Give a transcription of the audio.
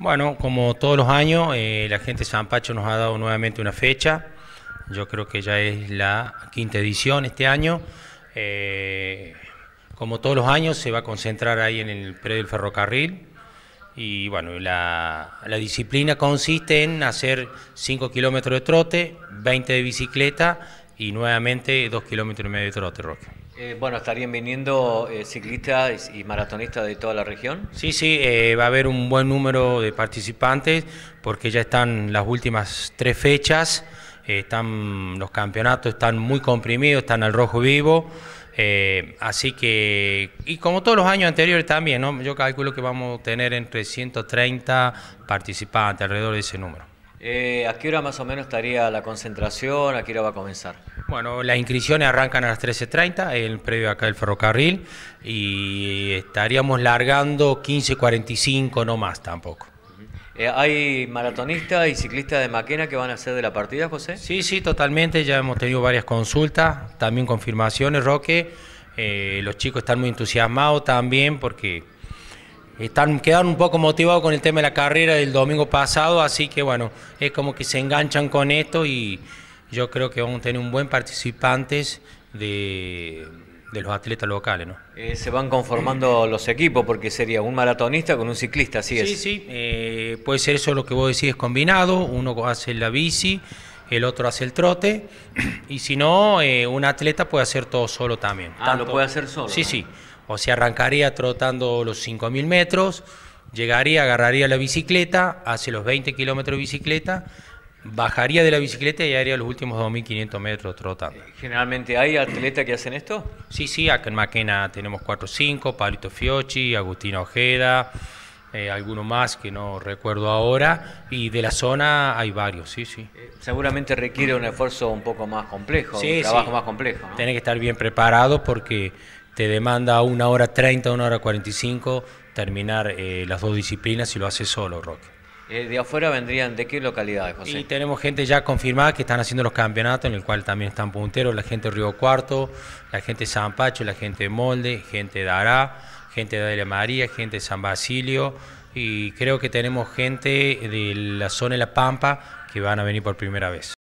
Bueno, como todos los años, eh, la gente de San Pacho nos ha dado nuevamente una fecha. Yo creo que ya es la quinta edición este año. Eh, como todos los años, se va a concentrar ahí en el predio del ferrocarril. Y bueno, la, la disciplina consiste en hacer 5 kilómetros de trote, 20 de bicicleta y nuevamente 2 kilómetros y medio de trote, Roque. Eh, bueno, estarían viniendo eh, ciclistas y maratonistas de toda la región. Sí, sí, eh, va a haber un buen número de participantes porque ya están las últimas tres fechas, están los campeonatos están muy comprimidos, están al rojo vivo. así que, y como todos los años anteriores también, yo calculo que vamos a tener entre 130 participantes, alrededor de ese número. ¿A qué hora más o menos estaría la concentración? ¿A qué hora va a comenzar? Bueno, las inscripciones arrancan a las 13.30 en el previo acá del ferrocarril y estaríamos largando 15.45, no más tampoco. Eh, ¿Hay maratonistas y ciclistas de Maquena que van a ser de la partida, José? Sí, sí, totalmente. Ya hemos tenido varias consultas, también confirmaciones, Roque. Eh, los chicos están muy entusiasmados también porque están, quedaron un poco motivados con el tema de la carrera del domingo pasado, así que bueno, es como que se enganchan con esto y yo creo que vamos a tener un buen participantes de, los atletas locales. ¿no? Eh, se van conformando los equipos porque sería un maratonista con un ciclista, así sí, es. Sí, sí, eh, puede ser eso lo que vos decís combinado, uno hace la bici, el otro hace el trote, y si no, eh, un atleta puede hacer todo solo también. Ah, lo puede hacer solo. Sí, sí, o sea, arrancaría trotando los 5.000 metros, llegaría, agarraría la bicicleta, hace los 20 kilómetros de bicicleta, bajaría de la bicicleta y haría los últimos 2.500 metros trotando. ¿Generalmente hay atletas que hacen esto? Sí, sí, acá en Maquena tenemos 4 o 5, Pablito Fiocchi, Agustín Ojeda, eh, alguno más que no recuerdo ahora, y de la zona hay varios, sí, sí. Eh, seguramente requiere un esfuerzo un poco más complejo, un trabajo más complejo. tiene Tienes que estar bien preparado porque te demanda una hora 30, una hora 45 terminar eh, las dos disciplinas si lo haces solo, Roque. Eh, de afuera vendrían de qué localidades, José? Y tenemos gente ya confirmada que están haciendo los campeonatos, en el cual también están punteros, la gente de Río Cuarto, la gente de San Pacho, la gente de Molde, gente de Ará, gente de Adela gente de San Basilio, y creo que tenemos gente de la zona de La Pampa que van a venir por primera vez.